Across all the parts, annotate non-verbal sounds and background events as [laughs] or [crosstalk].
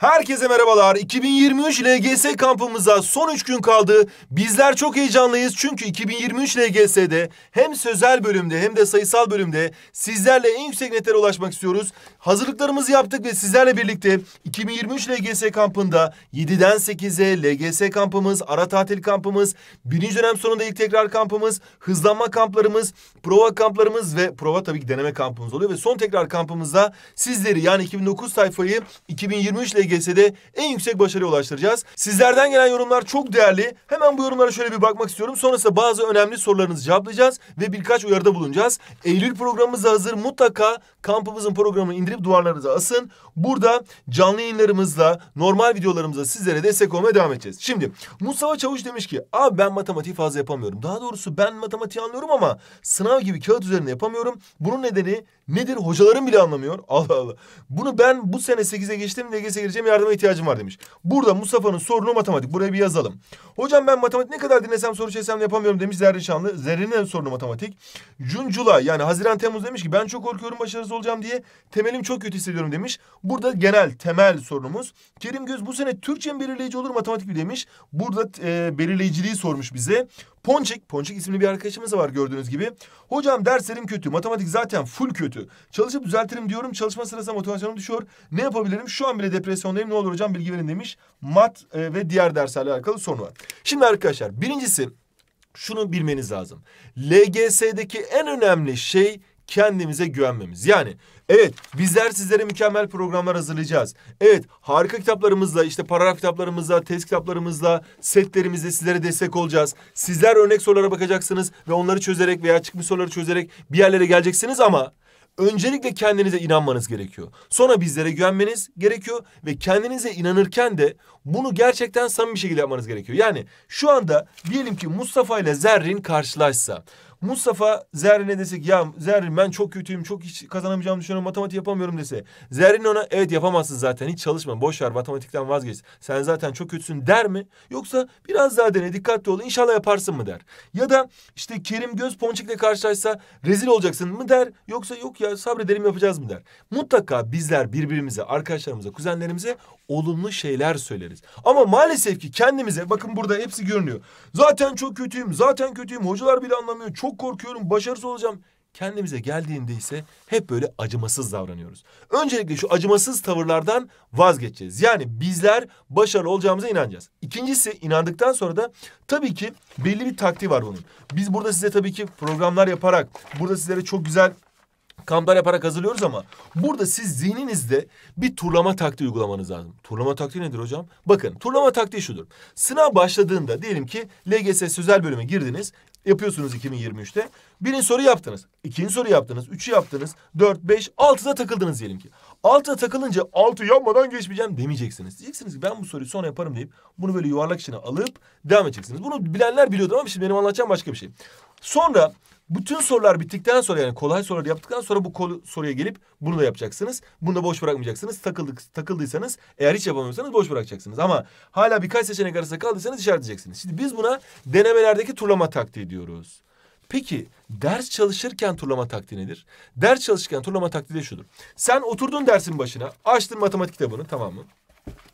Herkese merhabalar. 2023 LGS kampımıza son 3 gün kaldı. Bizler çok heyecanlıyız çünkü 2023 LGS'de hem sözel bölümde hem de sayısal bölümde sizlerle en yüksek netlere ulaşmak istiyoruz. Hazırlıklarımızı yaptık ve sizlerle birlikte 2023 LGS kampında 7'den 8'e LGS kampımız, ara tatil kampımız, birinci dönem sonunda ilk tekrar kampımız, hızlanma kamplarımız, prova kamplarımız ve prova tabii ki deneme kampımız oluyor ve son tekrar kampımızda sizleri yani 2009 sayfayı 2023 LGS GS'de en yüksek başarıya ulaştıracağız. Sizlerden gelen yorumlar çok değerli. Hemen bu yorumlara şöyle bir bakmak istiyorum. Sonrasında bazı önemli sorularınızı cevaplayacağız ve birkaç uyarıda bulunacağız. Eylül programımız hazır. Mutlaka kampımızın programını indirip duvarlarınıza asın. Burada canlı yayınlarımızla, normal videolarımızla sizlere destek olmaya devam edeceğiz. Şimdi Mustafa Çavuş demiş ki abi ben matematiği fazla yapamıyorum. Daha doğrusu ben matematiği anlıyorum ama sınav gibi kağıt üzerinde yapamıyorum. Bunun nedeni nedir? Hocalarım bile anlamıyor. [laughs] Allah Allah. Bunu ben bu sene 8'e geçtim. LGS'e gireceğim Hocam yardıma ihtiyacım var demiş. Burada Mustafa'nın sorunu matematik. Buraya bir yazalım. Hocam ben matematik ne kadar dinlesem soru çözsem yapamıyorum demiş Zerrin Şanlı. Zerrin'in sorunu matematik. Cuncula yani Haziran Temmuz demiş ki ben çok korkuyorum başarısız olacağım diye. Temelim çok kötü hissediyorum demiş. Burada genel temel sorunumuz. Kerim Göz bu sene Türkçe'nin belirleyici olur matematik mi demiş. Burada e, belirleyiciliği sormuş bize. Ponçik, Ponçik isimli bir arkadaşımız var gördüğünüz gibi. Hocam derslerim kötü, matematik zaten full kötü. Çalışıp düzeltirim diyorum, çalışma sırasında motivasyonum düşüyor. Ne yapabilirim? Şu an bile depresyondayım, ne olur hocam bilgi verin demiş. Mat e, ve diğer derslerle alakalı sorun var. Şimdi arkadaşlar birincisi şunu bilmeniz lazım. LGS'deki en önemli şey kendimize güvenmemiz. Yani evet bizler sizlere mükemmel programlar hazırlayacağız. Evet harika kitaplarımızla işte paragraf kitaplarımızla, test kitaplarımızla, setlerimizle sizlere destek olacağız. Sizler örnek sorulara bakacaksınız ve onları çözerek veya çıkmış soruları çözerek bir yerlere geleceksiniz ama öncelikle kendinize inanmanız gerekiyor. Sonra bizlere güvenmeniz gerekiyor ve kendinize inanırken de bunu gerçekten samimi bir şekilde yapmanız gerekiyor. Yani şu anda diyelim ki Mustafa ile Zerrin karşılaşsa Mustafa Zerrin'e desek ya Zerrin ben çok kötüyüm çok hiç kazanamayacağımı düşünüyorum matematik yapamıyorum dese. Zerrin ona evet yapamazsın zaten hiç çalışma boş ver matematikten vazgeç. Sen zaten çok kötüsün der mi? Yoksa biraz daha dene dikkatli ol inşallah yaparsın mı der. Ya da işte Kerim Göz Ponçik'le karşılaşsa rezil olacaksın mı der. Yoksa yok ya sabrederim yapacağız mı der. Mutlaka bizler birbirimize arkadaşlarımıza kuzenlerimize olumlu şeyler söyleriz. Ama maalesef ki kendimize bakın burada hepsi görünüyor. Zaten çok kötüyüm zaten kötüyüm hocalar bile anlamıyor çok çok korkuyorum, başarısız olacağım. Kendimize geldiğinde ise hep böyle acımasız davranıyoruz. Öncelikle şu acımasız tavırlardan vazgeçeceğiz. Yani bizler başarılı olacağımıza inanacağız. İkincisi inandıktan sonra da tabii ki belli bir taktiği var bunun. Biz burada size tabii ki programlar yaparak, burada sizlere çok güzel kamplar yaparak hazırlıyoruz ama burada siz zihninizde bir turlama taktiği uygulamanız lazım. Turlama taktiği nedir hocam? Bakın turlama taktiği şudur. Sınav başladığında diyelim ki LGS sözel bölüme girdiniz. Yapıyorsunuz 2023'te. Birinci soru yaptınız. ikinci soru yaptınız. Üçü yaptınız. Dört, beş, altıda takıldınız diyelim ki. Altıda takılınca altı yapmadan geçmeyeceğim demeyeceksiniz. Diyeceksiniz ki ben bu soruyu sonra yaparım deyip bunu böyle yuvarlak içine alıp devam edeceksiniz. Bunu bilenler biliyordu ama şimdi benim anlatacağım başka bir şey. Sonra bütün sorular bittikten sonra yani kolay soruları yaptıktan sonra bu soruya gelip bunu da yapacaksınız. Bunu da boş bırakmayacaksınız. Takıldık, takıldıysanız eğer hiç yapamıyorsanız boş bırakacaksınız. Ama hala birkaç seçenek arasında kaldıysanız işaretleyeceksiniz. Şimdi biz buna denemelerdeki turlama taktiği diyoruz. Peki ders çalışırken turlama taktiği nedir? Ders çalışırken turlama taktiği de şudur. Sen oturdun dersin başına, açtın matematik kitabını tamam mı?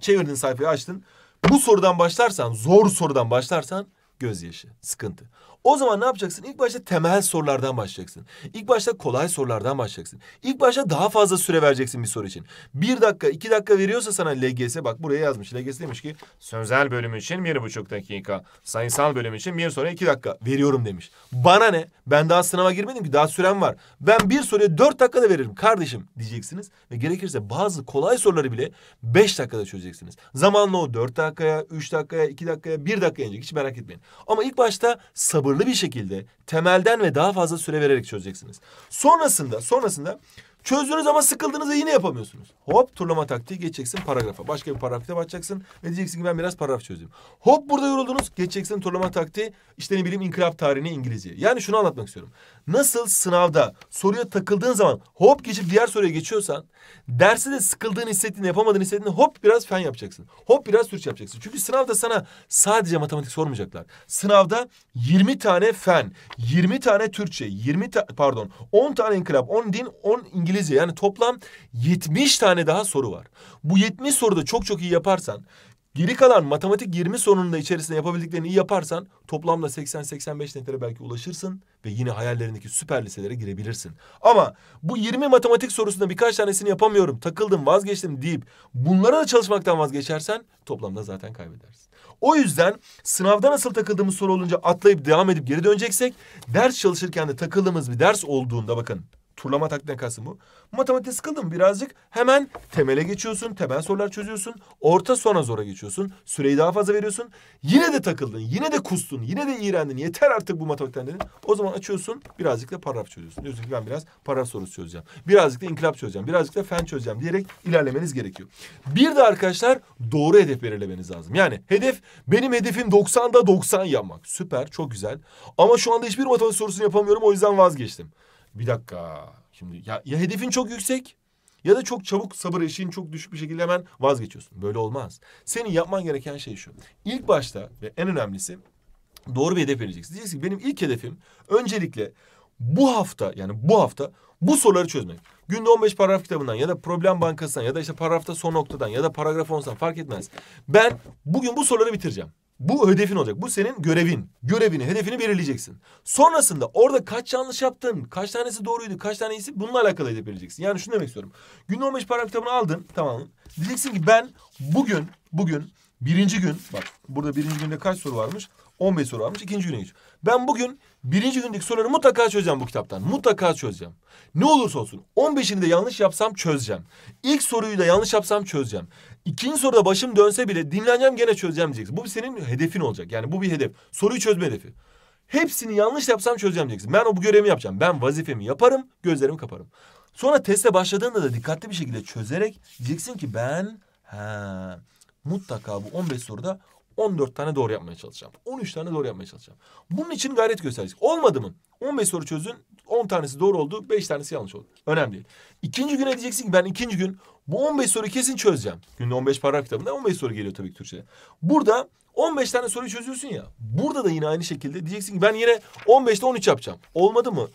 Çevirdin sayfayı açtın. Bu sorudan başlarsan, zor sorudan başlarsan gözyaşı, sıkıntı. O zaman ne yapacaksın? İlk başta temel sorulardan başlayacaksın. İlk başta kolay sorulardan başlayacaksın. İlk başta daha fazla süre vereceksin bir soru için. Bir dakika, iki dakika veriyorsa sana LGS bak buraya yazmış. LGS demiş ki sözel bölüm için bir buçuk dakika. Sayısal bölüm için bir sonra iki dakika veriyorum demiş. Bana ne? Ben daha sınava girmedim ki daha sürem var. Ben bir soruya dört dakikada veririm kardeşim diyeceksiniz. Ve gerekirse bazı kolay soruları bile beş dakikada çözeceksiniz. Zamanla o dört dakikaya, üç dakikaya, iki dakikaya, bir dakika inecek. Hiç merak etmeyin. Ama ilk başta sabırlı bir şekilde temelden ve daha fazla süre vererek çözeceksiniz. Sonrasında sonrasında Çözdünüz ama sıkıldığınızda yine yapamıyorsunuz. Hop turlama taktiği geçeceksin paragrafa. Başka bir paragraf kitap ve diyeceksin ki ben biraz paragraf çözeyim. Hop burada yoruldunuz geçeceksin turlama taktiği İşte ne bileyim inkılap tarihini İngilizce. Yani şunu anlatmak istiyorum. Nasıl sınavda soruya takıldığın zaman hop geçip diğer soruya geçiyorsan dersi de sıkıldığını hissettiğinde yapamadığını hissettiğinde hop biraz fen yapacaksın. Hop biraz Türkçe yapacaksın. Çünkü sınavda sana sadece matematik sormayacaklar. Sınavda 20 tane fen, 20 tane Türkçe, 20 ta pardon 10 tane inkılap, 10 din, 10 İngilizce İngilizce. Yani toplam 70 tane daha soru var. Bu 70 soruda çok çok iyi yaparsan Geri kalan matematik 20 sorunun da içerisinde yapabildiklerini iyi yaparsan toplamda 80-85 netlere belki ulaşırsın ve yine hayallerindeki süper liselere girebilirsin. Ama bu 20 matematik sorusunda birkaç tanesini yapamıyorum, takıldım, vazgeçtim deyip bunlara da çalışmaktan vazgeçersen toplamda zaten kaybedersin. O yüzden sınavda nasıl takıldığımız soru olunca atlayıp devam edip geri döneceksek ders çalışırken de takıldığımız bir ders olduğunda bakın turlama taktiğinden kastım bu. Matematik sıkıldın birazcık hemen temele geçiyorsun. Temel sorular çözüyorsun. Orta sona zora geçiyorsun. Süreyi daha fazla veriyorsun. Yine de takıldın. Yine de kustun. Yine de iğrendin. Yeter artık bu matematikten dedin. O zaman açıyorsun. Birazcık da paragraf çözüyorsun. Diyorsun ki ben biraz paragraf sorusu çözeceğim. Birazcık da inkılap çözeceğim. Birazcık da fen çözeceğim diyerek ilerlemeniz gerekiyor. Bir de arkadaşlar doğru hedef belirlemeniz lazım. Yani hedef benim hedefim 90'da 90 yapmak. Süper çok güzel. Ama şu anda hiçbir matematik sorusunu yapamıyorum o yüzden vazgeçtim. Bir dakika. Şimdi ya, ya hedefin çok yüksek ya da çok çabuk sabır eşiğin çok düşük bir şekilde hemen vazgeçiyorsun. Böyle olmaz. Senin yapman gereken şey şu. İlk başta ve en önemlisi doğru bir hedef vereceksin. Diyeceksin ki benim ilk hedefim öncelikle bu hafta yani bu hafta bu soruları çözmek. Günde 15 paragraf kitabından ya da problem bankasından ya da işte paragrafta son noktadan ya da paragraf 10'dan fark etmez. Ben bugün bu soruları bitireceğim. Bu hedefin olacak. Bu senin görevin. Görevini, hedefini belirleyeceksin. Sonrasında orada kaç yanlış yaptın, kaç tanesi doğruydu, kaç tanesi bununla alakalı hedef belirleyeceksin. Yani şunu demek istiyorum. Günde 15 paragraf kitabını aldın, tamam. Diyeceksin ki ben bugün, bugün birinci gün, bak burada birinci günde kaç soru varmış? 15 soru varmış, ikinci güne geç. Ben bugün birinci gündeki soruları mutlaka çözeceğim bu kitaptan. Mutlaka çözeceğim. Ne olursa olsun 15'ini de yanlış yapsam çözeceğim. İlk soruyu da yanlış yapsam çözeceğim. İkinci soruda başım dönse bile dinleneceğim gene çözeceğim diyeceksin. Bu senin hedefin olacak. Yani bu bir hedef. Soruyu çözme hedefi. Hepsini yanlış yapsam çözeceğim diyeceksin. Ben o bu görevimi yapacağım. Ben vazifemi yaparım, gözlerimi kaparım. Sonra teste başladığında da dikkatli bir şekilde çözerek diyeceksin ki ben he, mutlaka bu 15 soruda 14 tane doğru yapmaya çalışacağım. 13 tane doğru yapmaya çalışacağım. Bunun için gayret göstereceksin. Olmadı mı? 15 soru çözün, 10 tanesi doğru oldu, 5 tanesi yanlış oldu. Önemli değil. İkinci güne diyeceksin ki ben ikinci gün bu 15 soruyu kesin çözeceğim. Günde 15 paragraf kitabında 15 soru geliyor tabii ki Türkçe'de. Burada 15 tane soruyu çözüyorsun ya. Burada da yine aynı şekilde diyeceksin ki ben yine 15'te 13 yapacağım. Olmadı mı?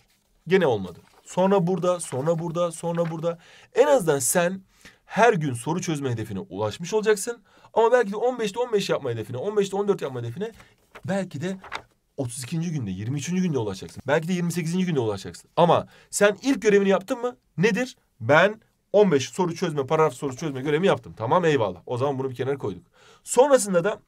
Gene olmadı. Sonra burada, sonra burada, sonra burada. En azından sen her gün soru çözme hedefine ulaşmış olacaksın. Ama belki de 15'te 15 yapma hedefine, 15'te 14 yapma hedefine belki de 32. günde, 23. günde ulaşacaksın. Belki de 28. günde ulaşacaksın. Ama sen ilk görevini yaptın mı? Nedir? Ben 15 soru çözme, paragraf soru çözme görevimi yaptım. Tamam eyvallah. O zaman bunu bir kenara koyduk. Sonrasında da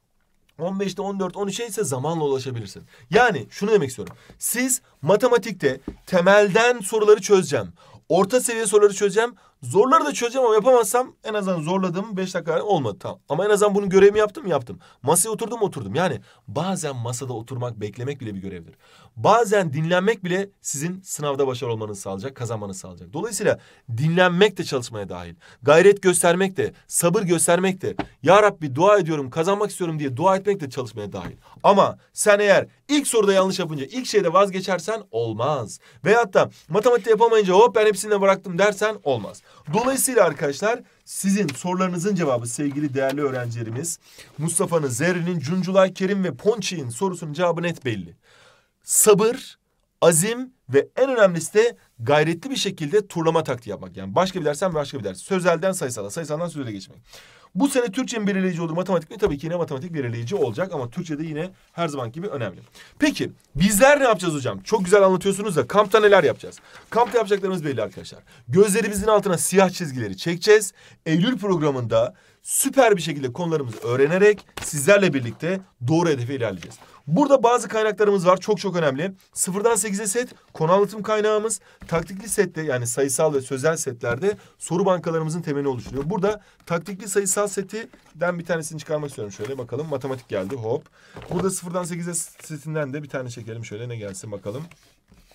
15'te 14, 13'e ise zamanla ulaşabilirsin. Yani şunu demek istiyorum. Siz matematikte temelden soruları çözeceğim. Orta seviye soruları çözeceğim. Zorları da çözeceğim ama yapamazsam en azından zorladım. Beş dakika olmadı tamam. Ama en azından bunun görevimi yaptım yaptım. Masaya oturdum oturdum. Yani bazen masada oturmak beklemek bile bir görevdir. Bazen dinlenmek bile sizin sınavda başarılı olmanızı sağlayacak, kazanmanızı sağlayacak. Dolayısıyla dinlenmek de çalışmaya dahil. Gayret göstermek de, sabır göstermek de. Ya Rabbi dua ediyorum, kazanmak istiyorum diye dua etmek de çalışmaya dahil. Ama sen eğer ilk soruda yanlış yapınca, ilk şeyde vazgeçersen olmaz. Veyahut da matematikte yapamayınca hop ben hep hepsine bıraktım dersen olmaz. Dolayısıyla arkadaşlar sizin sorularınızın cevabı sevgili değerli öğrencilerimiz Mustafa'nın, Zerrin'in, Cunculay Kerim ve Ponçik'in sorusunun cevabı net belli. Sabır, azim ve en önemlisi de gayretli bir şekilde turlama taktiği yapmak. Yani başka bir dersten başka bir ders. Sözelden sayısala, sayısaldan sözele geçmek. Bu sene Türkçe'nin belirleyici olduğu matematik mi? Tabii ki yine matematik belirleyici olacak ama Türkçe'de yine her zaman gibi önemli. Peki bizler ne yapacağız hocam? Çok güzel anlatıyorsunuz da kampta neler yapacağız? Kampta yapacaklarımız belli arkadaşlar. Gözlerimizin altına siyah çizgileri çekeceğiz. Eylül programında süper bir şekilde konularımızı öğrenerek sizlerle birlikte doğru hedefe ilerleyeceğiz. Burada bazı kaynaklarımız var çok çok önemli. Sıfırdan sekize set konu anlatım kaynağımız. Taktikli sette yani sayısal ve sözel setlerde soru bankalarımızın temeli oluşturuyor. Burada taktikli sayısal setinden bir tanesini çıkarmak istiyorum. Şöyle bakalım matematik geldi hop. Burada sıfırdan sekize setinden de bir tane çekelim şöyle ne gelsin bakalım.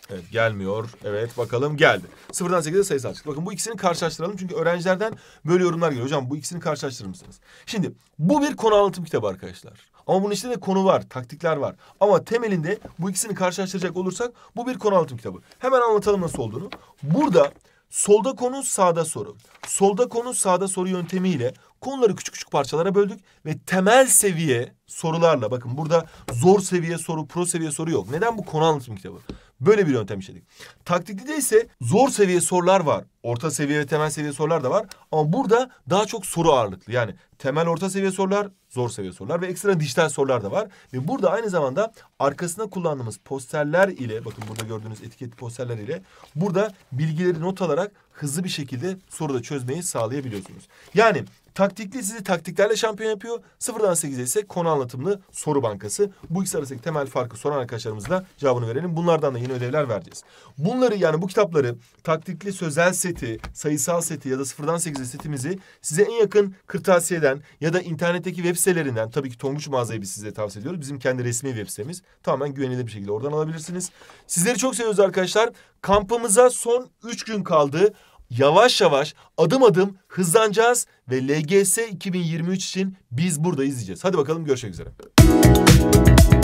Evet gelmiyor. Evet bakalım geldi. Sıfırdan sekize sayısal çıktı. Bakın bu ikisini karşılaştıralım. Çünkü öğrencilerden böyle yorumlar geliyor. Hocam bu ikisini karşılaştırır mısınız? Şimdi bu bir konu anlatım kitabı arkadaşlar. Ama bunun içinde de konu var, taktikler var. Ama temelinde bu ikisini karşılaştıracak olursak bu bir konu anlatım kitabı. Hemen anlatalım nasıl olduğunu. Burada solda konu sağda soru. Solda konu sağda soru yöntemiyle konuları küçük küçük parçalara böldük ve temel seviye sorularla bakın burada zor seviye soru, pro seviye soru yok. Neden bu konu anlatım kitabı? Böyle bir yöntem işledik. Taktikte ise zor seviye sorular var. Orta seviye ve temel seviye sorular da var. Ama burada daha çok soru ağırlıklı. Yani temel orta seviye sorular, zor seviye sorular ve ekstra dijital sorular da var. Ve burada aynı zamanda arkasına kullandığımız posterler ile, bakın burada gördüğünüz etiketli posterler ile burada bilgileri not alarak hızlı bir şekilde soruda çözmeyi sağlayabiliyorsunuz. Yani Taktikli sizi taktiklerle şampiyon yapıyor. Sıfırdan sekize ise konu anlatımlı soru bankası. Bu ikisi arasındaki temel farkı soran arkadaşlarımızla cevabını verelim. Bunlardan da yeni ödevler vereceğiz. Bunları yani bu kitapları taktikli sözel seti, sayısal seti ya da sıfırdan sekize setimizi size en yakın kırtasiyeden ya da internetteki web sitelerinden tabii ki Tonguç mağazayı biz size tavsiye ediyoruz. Bizim kendi resmi web sitemiz. Tamamen güvenilir bir şekilde oradan alabilirsiniz. Sizleri çok seviyoruz arkadaşlar. Kampımıza son üç gün kaldı. Yavaş yavaş adım adım hızlanacağız ve LGS 2023 için biz burada izleyeceğiz. Hadi bakalım görüşmek üzere.